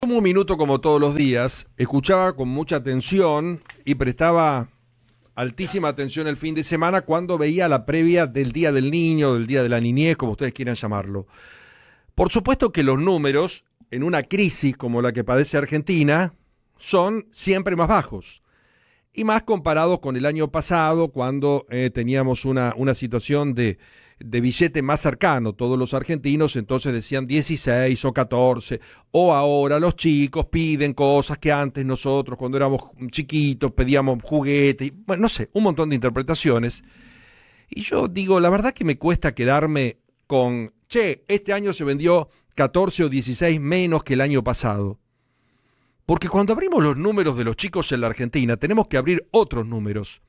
Como un minuto como todos los días, escuchaba con mucha atención y prestaba altísima atención el fin de semana cuando veía la previa del Día del Niño, del Día de la Niñez, como ustedes quieran llamarlo. Por supuesto que los números en una crisis como la que padece Argentina son siempre más bajos y más comparado con el año pasado, cuando eh, teníamos una, situación de, de, billete más cercano. Todos los argentinos entonces decían 16 o 14, o ahora los chicos piden cosas que antes nosotros, cuando éramos chiquitos, pedíamos juguetes, bueno, no sé, un montón de interpretaciones. Y yo digo, la verdad que me cuesta quedarme con, che, este año se vendió 14 o 16 menos que el año pasado. Porque cuando abrimos los números de los chicos en la Argentina, tenemos que abrir otros números.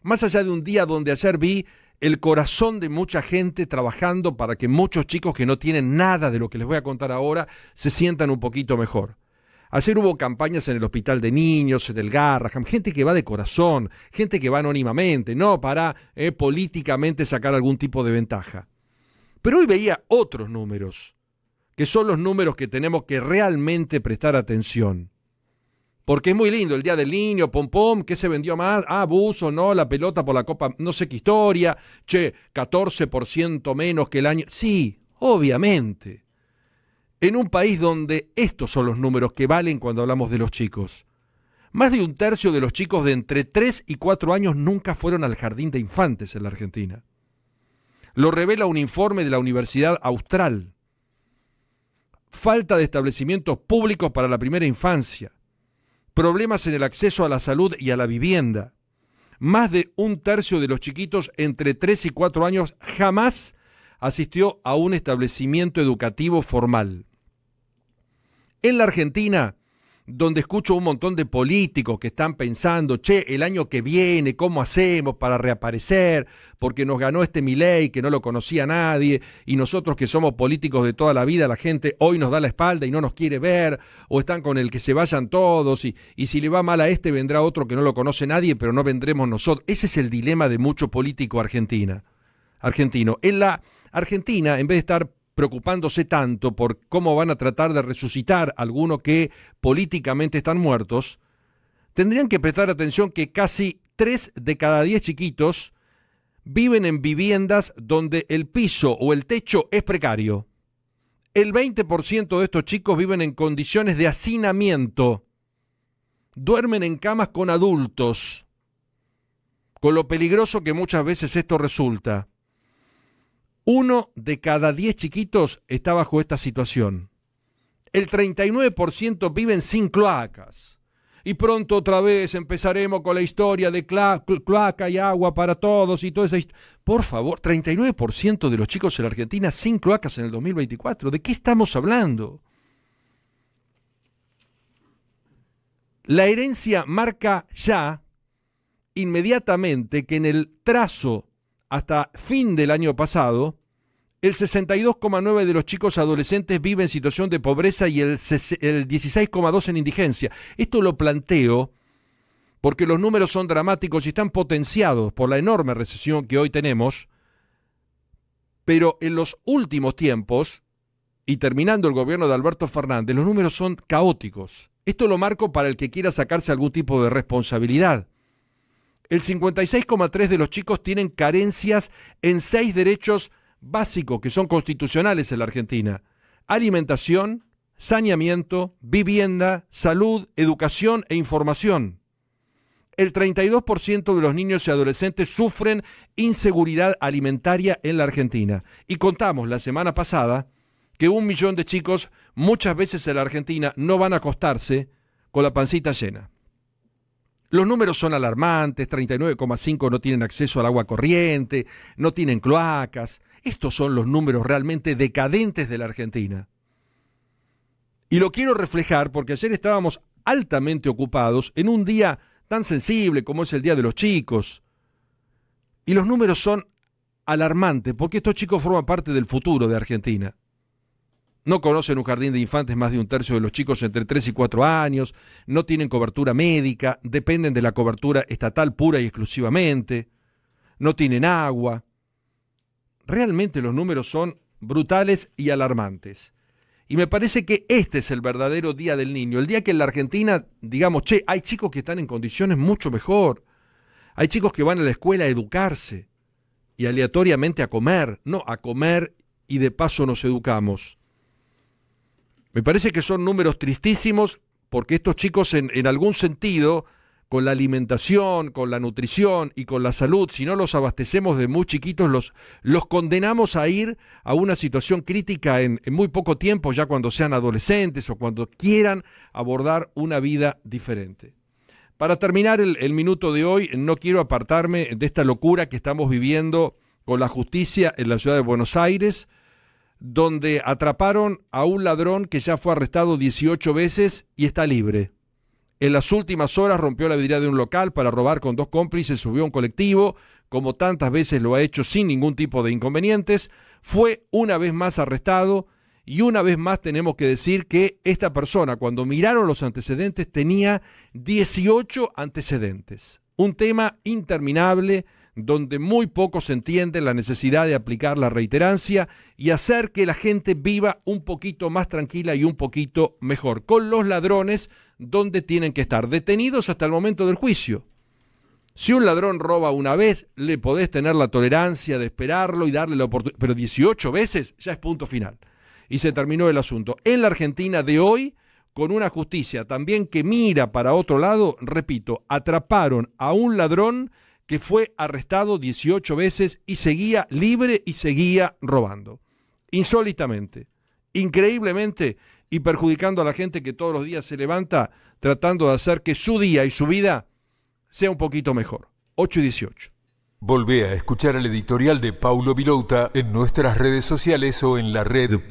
Más allá de un día donde ayer vi el corazón de mucha gente trabajando para que muchos chicos que no tienen nada de lo que les voy a contar ahora se sientan un poquito mejor. Ayer hubo campañas en el hospital de niños, en el Garraham, gente que va de corazón, gente que va anónimamente, no para eh, políticamente sacar algún tipo de ventaja. Pero hoy veía otros números, que son los números que tenemos que realmente prestar atención. Porque es muy lindo el Día del Niño, pom pom, ¿qué se vendió más? Ah, abuso, no, la pelota por la Copa, no sé qué historia. Che, 14% menos que el año. Sí, obviamente. En un país donde estos son los números que valen cuando hablamos de los chicos. Más de un tercio de los chicos de entre 3 y 4 años nunca fueron al jardín de infantes en la Argentina. Lo revela un informe de la Universidad Austral. Falta de establecimientos públicos para la primera infancia problemas en el acceso a la salud y a la vivienda. Más de un tercio de los chiquitos entre 3 y 4 años jamás asistió a un establecimiento educativo formal. En la Argentina, donde escucho un montón de políticos que están pensando, che, el año que viene, ¿cómo hacemos para reaparecer? Porque nos ganó este miley que no lo conocía nadie, y nosotros que somos políticos de toda la vida, la gente hoy nos da la espalda y no nos quiere ver, o están con el que se vayan todos, y, y si le va mal a este vendrá otro que no lo conoce nadie, pero no vendremos nosotros. Ese es el dilema de mucho político argentina, argentino. En la Argentina, en vez de estar preocupándose tanto por cómo van a tratar de resucitar a algunos que políticamente están muertos, tendrían que prestar atención que casi 3 de cada 10 chiquitos viven en viviendas donde el piso o el techo es precario. El 20% de estos chicos viven en condiciones de hacinamiento. Duermen en camas con adultos. Con lo peligroso que muchas veces esto resulta. Uno de cada diez chiquitos está bajo esta situación. El 39% viven sin cloacas. Y pronto otra vez empezaremos con la historia de cloaca y agua para todos y todo historia. Por favor, 39% de los chicos en la Argentina sin cloacas en el 2024. ¿De qué estamos hablando? La herencia marca ya, inmediatamente, que en el trazo hasta fin del año pasado, el 62,9% de los chicos adolescentes vive en situación de pobreza y el 16,2% en indigencia. Esto lo planteo porque los números son dramáticos y están potenciados por la enorme recesión que hoy tenemos, pero en los últimos tiempos, y terminando el gobierno de Alberto Fernández, los números son caóticos. Esto lo marco para el que quiera sacarse algún tipo de responsabilidad. El 56,3% de los chicos tienen carencias en seis derechos básicos que son constitucionales en la Argentina. Alimentación, saneamiento, vivienda, salud, educación e información. El 32% de los niños y adolescentes sufren inseguridad alimentaria en la Argentina. Y contamos la semana pasada que un millón de chicos muchas veces en la Argentina no van a acostarse con la pancita llena. Los números son alarmantes, 39,5 no tienen acceso al agua corriente, no tienen cloacas. Estos son los números realmente decadentes de la Argentina. Y lo quiero reflejar porque ayer estábamos altamente ocupados en un día tan sensible como es el Día de los Chicos. Y los números son alarmantes porque estos chicos forman parte del futuro de Argentina. No conocen un jardín de infantes más de un tercio de los chicos entre 3 y 4 años, no tienen cobertura médica, dependen de la cobertura estatal pura y exclusivamente, no tienen agua. Realmente los números son brutales y alarmantes. Y me parece que este es el verdadero día del niño, el día que en la Argentina digamos, che, hay chicos que están en condiciones mucho mejor, hay chicos que van a la escuela a educarse y aleatoriamente a comer, no, a comer y de paso nos educamos. Me parece que son números tristísimos porque estos chicos en, algún sentido, con la alimentación, con la nutrición y con la salud, si no los abastecemos de muy chiquitos, los, condenamos a ir a una situación crítica en, muy poco tiempo, ya cuando sean adolescentes o cuando quieran abordar una vida diferente. Para terminar el, minuto de hoy, no quiero apartarme de esta locura que estamos viviendo con la justicia en la ciudad de Buenos Aires, donde atraparon a un ladrón que ya fue arrestado 18 veces y está libre. En las últimas horas rompió la vidriera de un local para robar con dos cómplices, subió a un colectivo, como tantas veces lo ha hecho sin ningún tipo de inconvenientes, fue una vez más arrestado y una vez más tenemos que decir que esta persona, cuando miraron los antecedentes, tenía 18 antecedentes. Un tema interminable donde muy pocos se entiende la necesidad de aplicar la reiterancia y hacer que la gente viva un poquito más tranquila y un poquito mejor, con los ladrones donde tienen que estar detenidos hasta el momento del juicio. Si un ladrón roba una vez, le podés tener la tolerancia de esperarlo y darle la oportunidad, pero 18 veces ya es punto final. Y se terminó el asunto. En la Argentina de hoy, con una justicia también que mira para otro lado, repito, atraparon a un ladrón que fue arrestado 18 veces y seguía libre y seguía robando. Insólitamente, increíblemente y perjudicando a la gente que todos los días se levanta tratando de hacer que su día y su vida sea un poquito mejor. 8 y 18. Volvé a escuchar el editorial de Paulo Vilouta en nuestras redes sociales o en la red.am.